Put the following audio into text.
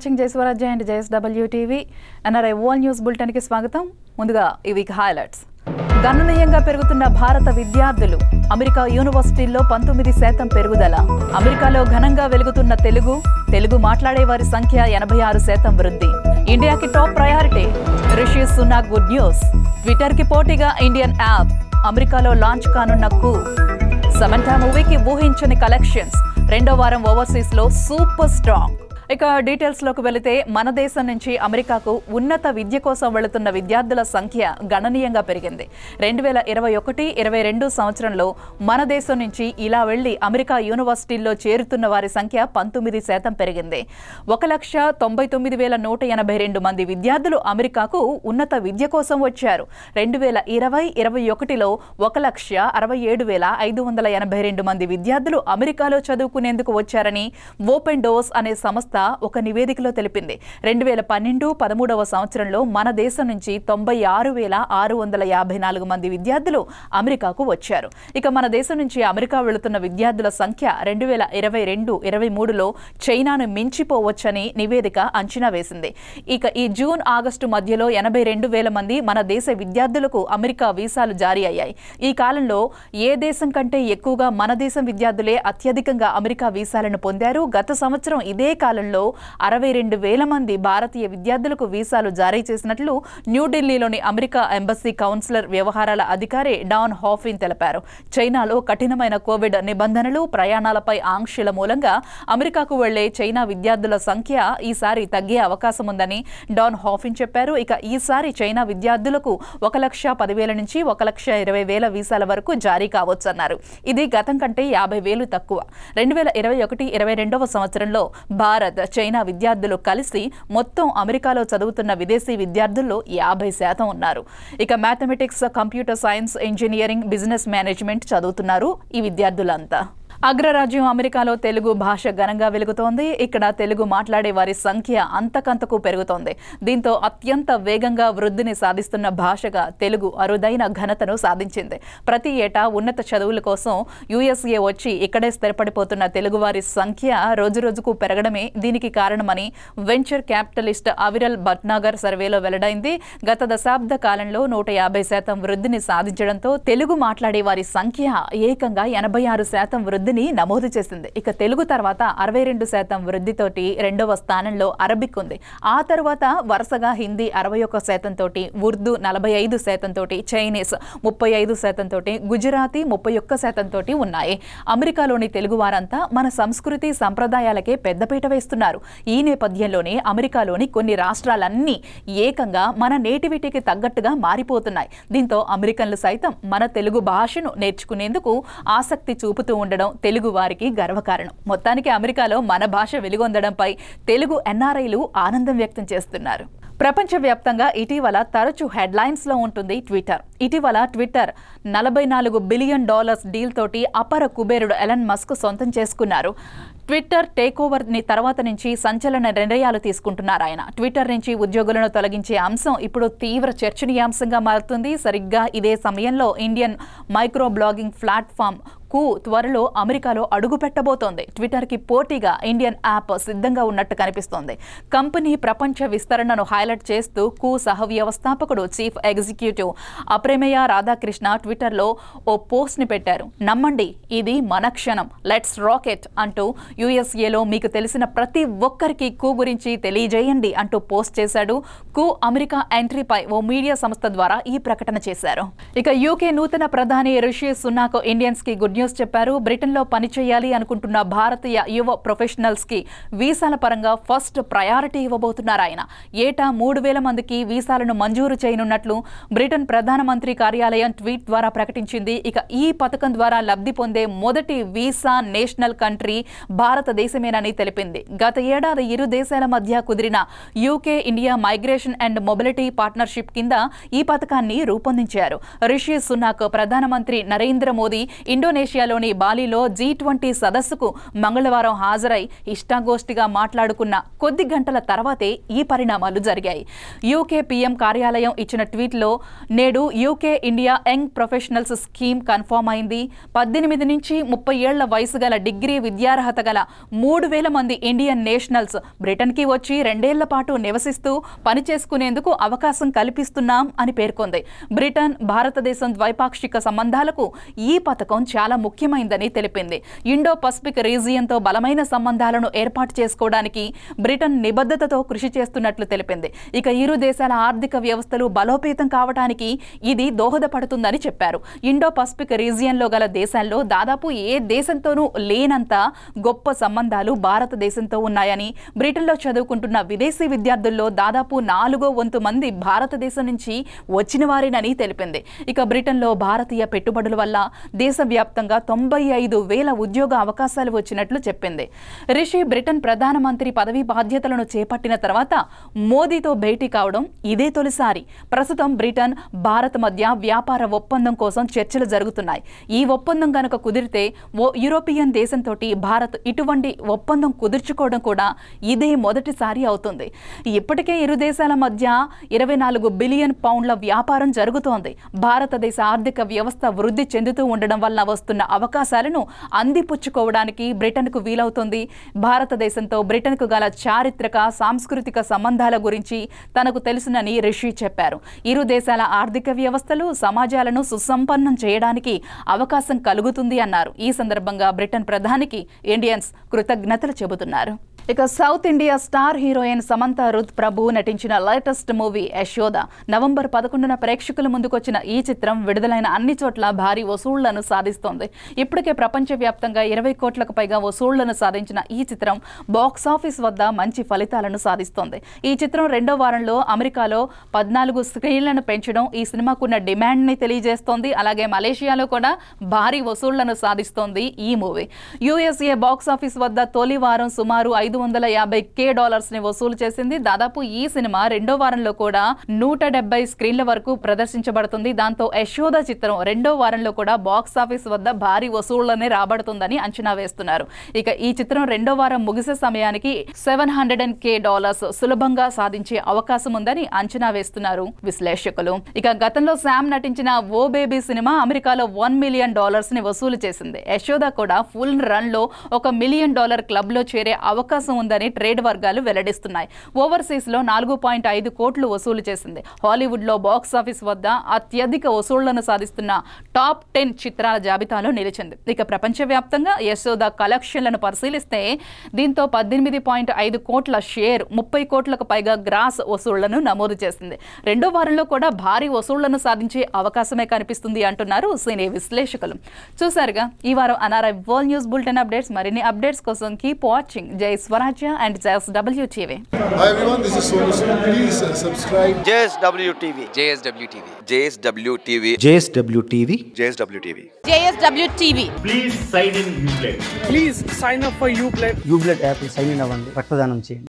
Watching Jayaswarajya and W TV NRI world news బులెటిన్కి స్వాగతం ముందుగా ఈ వీక్ హైలైట్స్ గణనీయంగా పెరుగుతున్న భారత విద్యార్థులు అమెరికా యూనివర్సిటీల్లో పంతొమ్మిది శాతం పెరుగుదల అమెరికాలో ఘనంగా వెలుగుతున్న తెలుగు తెలుగు మాట్లాడే వారి సంఖ్య ఎనభై ఆరు శాతం వృద్ధి ఇండియాకి top priority Rishi Sunak good news ట్విట్టర్కి పోటీగా ఇండియన్ యాప్ అమెరికాలో లాంచ్ కానున్న కూ సమంటా మూవీకి ఊహించని కలెక్షన్స్ రెండో వారం ఓవర్సీస్ లో సూపర్ స్ట్రాంగ్ ఇక డీటెయిల్స్లోకి వెళితే మన దేశం నుంచి అమెరికాకు ఉన్నత విద్య కోసం వెళుతున్న విద్యార్థుల సంఖ్య గణనీయంగా పెరిగింది రెండు వేల ఇరవై ఒకటి ఇరవై రెండు సంవత్సరంలో మన దేశం నుంచి ఇలా వెళ్లి అమెరికా యూనివర్సిటీల్లో చేరుతున్న వారి సంఖ్య పంతొమ్మిది శాతం పెరిగింది ఒక లక్ష తొంభై తొమ్మిది వేల నూట ఎనభై రెండు మంది విద్యార్థులు అమెరికాకు ఉన్నత విద్య కోసం వచ్చారు రెండు వేల ఇరవై ఇరవై ఒకటిలో ఒక లక్ష అరవై ఏడు వేల ఐదు వందల ఎనభై రెండు మంది విద్యార్థులు అమెరికాలో చదువుకునేందుకు వచ్చారని ఓపెన్ డోర్స్ అనే సంస్థ ఒక నివేదికలో తెలిపింది రెండు వేల పన్నెండు పదమూడవ సంవత్సరంలో మన దేశం నుంచి తొంభై ఆరు వేల ఆరు వందల యాభై నాలుగు మంది విద్యార్థులు అమెరికాకు వచ్చారు ఇక మన దేశం నుంచి అమెరికా వెళుతున్న విద్యార్థుల సంఖ్య రెండు వేల ఇరవై రెండు ఇరవై మూడులో చైనాను మించిపోవచ్చని నివేదిక అంచనా వేసింది ఇక ఈ జూన్ ఆగస్టు మధ్యలో ఎనభై రెండు వేల మంది మన దేశ విద్యార్థులకు అమెరికా వీసాలు జారీ అయ్యాయి ఈ కాలంలో ఏ దేశం కంటే ఎక్కువగా మన దేశం విద్యార్థులే అత్యధికంగా అమెరికా వీసాలను పొందారు గత సంవత్సరం ఇదే కాలంలో నెలల్లో అరవై రెండు వేల మంది భారతీయ విద్యార్థులకు వీసాలు జారీ చేసినట్లు న్యూఢిల్లీలోని అమెరికా ఎంబసీ కౌన్సిలర్ వ్యవహారాల అధికారి డాన్ హాఫిన్ తెలిపారు చైనాలో కఠినమైన కోవిడ్ నిబంధనలు ప్రయాణాలపై ఆంక్షల మూలంగా అమెరికాకు వెళ్లే చైనా విద్యార్థుల సంఖ్య ఈసారి తగ్గే అవకాశం ఉందని డాన్ హాఫిన్ చెప్పారు ఇక ఈసారి చైనా విద్యార్థులకు ఒక లక్ష పదివేల నుంచి ఒక లక్ష ఇరవై వేల వీసాల వరకు జారీ కావచ్చన్నారు ఇది గతం కంటే యాభై వేలు తక్కువ రెండు వేల ఇరవై ఒకటి ఇరవై రెండవ సంవత్సరంలో భారత్ చైనా విద్యార్థులు కలిసి మొత్తం అమెరికాలో చదువుతున్న విదేశీ విద్యార్థుల్లో యాభై శాతం ఉన్నారు ఇక mathematics computer science engineering business management చదువుతున్నారు ఈ విద్యార్థులంతా అగ్రరాజ్యం అమెరికాలో తెలుగు భాష ఘనంగా వెలుగుతోంది ఇక్కడ తెలుగు మాట్లాడే వారి సంఖ్య అంతకంతకు పెరుగుతోంది దీంతో అత్యంత వేగంగా వృద్ధిని సాధిస్తున్న భాషగా తెలుగు అరుదైన ఘనతను సాధించింది ప్రతి ఏటా ఉన్నత చదువుల కోసం యుఎస్ఏ వచ్చి ఇక్కడే స్థిరపడిపోతున్న తెలుగువారి సంఖ్య రోజురోజుకు పెరగడమే దీనికి కారణమని వెంచర్ క్యాపిటలిస్ట్ అవిరల్ భట్నాగర్ సర్వేలో వెల్లడైంది గత దశాబ్ద కాలంలో నూట యాభై శాతం వృద్ధిని సాధించడంతో తెలుగు మాట్లాడే వారి సంఖ్య ఏకంగా ఎనభై ఆరు శాతం వృద్ధి వృద్ధిని నమోదు చేసింది ఇక తెలుగు తర్వాత అరవై రెండు శాతం వృద్ధితోటి రెండవ స్థానంలో అరబిక్ ఉంది ఆ తర్వాత వరుసగా హిందీ అరవై ఒక్క తోటి ఉర్దూ నలభై ఐదు తోటి చైనీస్ ముప్పై ఐదు తోటి గుజరాతీ ముప్పై ఒక్క తోటి ఉన్నాయి అమెరికాలోని తెలుగు వారంతా మన సంస్కృతి సంప్రదాయాలకే పెద్దపీట వేస్తున్నారు ఈ నేపథ్యంలోనే అమెరికాలోని కొన్ని రాష్ట్రాలన్నీ ఏకంగా మన నేటివిటీకి తగ్గట్టుగా మారిపోతున్నాయి దీంతో అమెరికన్లు సైతం మన తెలుగు భాషను నేర్చుకునేందుకు ఆసక్తి చూపుతూ ఉండడం తెలుగు వారికి గర్వకారణం మొత్తానికి అమెరికాలో మన భాష వెలుగొందడంపై తెలుగు ఎన్ఆర్ఐలు ఆనందం వ్యక్తం చేస్తున్నారు ప్రపంచవ్యాప్తంగా ఇటీవల తరచు హెడ్లైన్స్లో ఉంటుంది ట్విట్టర్ ఇటీవల ట్విట్టర్ నలభై నాలుగు బిలియన్ డాలర్స్ డీల్ తోటి అపర కుబేరుడు ఎలన్ మస్క్ సొంతం చేసుకున్నారు ట్విట్టర్ టేక్ ఓవర్ తర్వాత నుంచి సంచలన నిర్ణయాలు తీసుకుంటున్నారు ఆయన ట్విట్టర్ నుంచి ఉద్యోగులను తొలగించే అంశం ఇప్పుడు తీవ్ర చర్చనీయాంశంగా మారుతుంది సరిగ్గా ఇదే సమయంలో ఇండియన్ మైక్రో బ్లాగింగ్ ప్లాట్ఫామ్ కు త్వరలో అమెరికాలో అడుగు పెట్టబోతోంది ట్విట్టర్కి పోటీగా ఇండియన్ యాప్ సిద్ధంగా ఉన్నట్టు కనిపిస్తోంది కంపెనీ ప్రపంచ విస్తరణను హైలైట్ చేస్తూ కు సహ వ్యవస్థాపకుడు చీఫ్ ఎగ్జిక్యూటివ్ అప్రమేయ రాధాకృష్ణ ట్విట్టర్లో ఓ పోస్ట్ని పెట్టారు నమ్మండి ఇది మన క్షణం లెట్స్ రాకెట్ అంటూ యూఎస్ఏలో మీకు తెలిసిన ప్రతి ఒక్కరికి కూ గురించి తెలియజేయండి అంటూ పోస్ట్ చేశాడు కూ అమెరికా ఎంట్రీపై ఓ మీడియా సంస్థ ద్వారా ఈ ప్రకటన చేశారు ఇక యూకే నూతన ప్రధాని రిషి సున్నాకు ఇండియన్స్ కి గుడ్ న్యూస్ చెప్పారు బ్రిటన్లో పనిచేయాలి అనుకుంటున్న భారతీయ యువ ప్రొఫెషనల్స్ కి వీసాల పరంగా ఫస్ట్ ప్రయారిటీ ఇవ్వబోతున్నారు ఆయన ఏటా మూడు వేల మందికి వీసాలను మంజూరు చేయనున్నట్లు బ్రిటన్ ప్రధానమంత్రి కార్యాలయం ట్వీట్ ద్వారా ప్రకటించింది ఇక ఈ పథకం ద్వారా లబ్ధి పొందే మొదటి వీసా నేషనల్ కంట్రీ భారత భారతదేశమేనని తెలిపింది గత ఏడాది ఇరు దేశాల మధ్య కుదిరిన UK India migration and mobility partnership కింద ఈ పథకాన్ని రూపొందించారు రిషి సునాక్ ప్రధానమంత్రి నరేంద్ర మోదీ ఇండోనేషియాలోని బాలీలో జీ ట్వంటీ సదస్సుకు మంగళవారం హాజరై ఇష్టాగోష్ఠిగా మాట్లాడుకున్న కొద్ది గంటల తర్వాతే ఈ పరిణామాలు జరిగాయి యూకే పీఎం కార్యాలయం ఇచ్చిన ట్వీట్లో నేడు UK India young professionals scheme confirm అయింది పద్దెనిమిది నుంచి ముప్పై ఏళ్ల వయసు గల డిగ్రీ విద్యార్హత గల మూడు వేల మంది ఇండియన్ నేషనల్స్ బ్రిటన్కి వచ్చి రెండేళ్ల పాటు నివసిస్తూ పనిచేసుకునేందుకు అవకాశం కల్పిస్తున్నాం అని పేర్కొంది బ్రిటన్ భారతదేశం ద్వైపాక్షిక సంబంధాలకు ఈ పథకం చాలా ముఖ్యమైందని తెలిపింది ఇండో పసిఫిక్ రీజియన్తో బలమైన సంబంధాలను ఏర్పాటు చేసుకోవడానికి బ్రిటన్ నిబద్ధతతో కృషి చేస్తున్నట్లు తెలిపింది ఇక ఇరు దేశాల ఆర్థిక వ్యవస్థలు బలోపేతం కావడానికి ఇది దోహదపడుతుందని చెప్పారు ఇండో పసిఫిక్ రీజియన్లో గల దేశాల్లో దాదాపు ఏ దేశంతోనూ లేనంత గొప్ప గొప్ప సంబంధాలు భారతదేశంతో ఉన్నాయని బ్రిటన్లో చదువుకుంటున్న విదేశీ విద్యార్థుల్లో దాదాపు నాలుగో వంతు మంది భారతదేశం నుంచి వచ్చిన వారేనని తెలిపింది ఇక బ్రిటన్లో భారతీయ పెట్టుబడుల వల్ల దేశవ్యాప్తంగా తొంభై ఐదు వేల ఉద్యోగ అవకాశాలు వచ్చినట్లు చెప్పింది రిషి బ్రిటన్ ప్రధానమంత్రి పదవి బాధ్యతలను చేపట్టిన తర్వాత మోదీతో భేటీ కావడం ఇదే తొలిసారి ప్రస్తుతం బ్రిటన్ భారత్ మధ్య వ్యాపార ఒప్పందం కోసం చర్చలు జరుగుతున్నాయి ఈ ఒప్పందం గనక కుదిరితే ఓ యూరోపియన్ దేశంతో భారత్ ఇటువంటి ఒప్పందం కుదుర్చుకోవడం కూడా ఇదే మొదటిసారి అవుతుంది ఇప్పటికే ఇరు దేశాల మధ్య ఇరవై నాలుగు బిలియన్ పౌండ్ల వ్యాపారం జరుగుతోంది భారతదేశ ఆర్థిక వ్యవస్థ వృద్ధి చెందుతూ ఉండడం వల్ల వస్తున్న అవకాశాలను అందిపుచ్చుకోవడానికి బ్రిటన్కు వీలవుతుంది భారతదేశంతో బ్రిటన్కు గల చారిత్రక సాంస్కృతిక సంబంధాల గురించి తనకు తెలుసునని రిషి చెప్పారు ఇరు దేశాల ఆర్థిక వ్యవస్థలు సమాజాలను సుసంపన్నం చేయడానికి అవకాశం కలుగుతుంది అన్నారు ఈ సందర్భంగా బ్రిటన్ ప్రధానికి ఇండియన్ రిలయన్స్ కృతజ్ఞతలు చెబుతున్నారు ఇక South India star heroine Samantha Ruth Prabhu నటించిన లేటెస్ట్ మూవీ యశోద నవంబర్ పదకొండున ప్రేక్షకుల ముందుకొచ్చిన ఈ చిత్రం విడుదలైన అన్ని చోట్ల భారీ వసూళ్లను సాధిస్తోంది ఇప్పటికే ప్రపంచవ్యాప్తంగా ఇరవై కోట్లకు పైగా వసూళ్లను సాధించిన ఈ చిత్రం బాక్స్ ఆఫీస్ వద్ద మంచి ఫలితాలను సాధిస్తోంది ఈ చిత్రం రెండో వారంలో అమెరికాలో పద్నాలుగు స్క్రీన్లను పెంచడం ఈ సినిమాకున్న డిమాండ్ని తెలియజేస్తోంది అలాగే మలేషియాలో కూడా భారీ వసూళ్లను సాధిస్తోంది ఈ మూవీ యుఎస్ఏ బాక్స్ ఆఫీస్ వద్ద తొలివారం వారం సుమారు ఐదు వందల యాభై కే డాలర్స్ ని వసూలు చేసింది దాదాపు ఈ సినిమా రెండో వారంలో కూడా నూట డెబ్బై స్క్రీన్ల వరకు ప్రదర్శించబడుతుంది దాంతో యశోద చిత్రం రెండో వారంలో కూడా బాక్స్ ఆఫీస్ వద్ద భారీ వసూళ్లనే రాబడుతుందని అంచనా వేస్తున్నారు ఇక ఈ చిత్రం రెండో వారం ముగిసే సమయానికి seven hundred and K dollars సులభంగా సాధించే అవకాశం ఉందని అంచనా వేస్తున్నారు విశ్లేషకులు ఇక గతంలో శామ్ నటించిన ఓ బేబీ సినిమా అమెరికాలో వన్ మిలియన్ డాలర్స్ ని వసూలు చేసింది యశోద కూడా ఫుల్ రన్ లో ఒక మిలియన్ డాలర్ క్లబ్ లో చేరే అవకాశం అవకాశం ఉందని ట్రేడ్ వర్గాలు వెల్లడిస్తున్నాయి ఓవర్సీస్లో నాలుగు పాయింట్ ఐదు కోట్లు వసూలు చేసింది హాలీవుడ్లో బాక్సాఫీస్ వద్ద అత్యధిక వసూళ్లను సాధిస్తున్న టాప్ టెన్ చిత్రాల జాబితాలో నిలిచింది ఇక ప్రపంచవ్యాప్తంగా యశోద కలెక్షన్లను పరిశీలిస్తే దీంతో పద్దెనిమిది పాయింట్ ఐదు కోట్ల షేర్ ముప్పై కోట్లకు పైగా గ్రాస్ వసూళ్లను నమోదు చేసింది రెండో వారంలో కూడా భారీ వసూళ్లను సాధించే అవకాశమే కనిపిస్తుంది అంటున్నారు సినీ విశ్లేషకులు చూసారుగా ఈ వారం NRI world news bulletin updates మరిన్ని అప్డేట్స్ కోసం keep watching Jai Swarajya and JSW TV. Hi everyone, this is Sonu Soon. Please subscribe. JSW TV. JSW TV. JSW TV. JSW TV. JSW TV. JSW TV. Please sign in Ublade. Please sign up for Ublade. Ublade app sign in అవ్వండి రక్తదానం చేయండి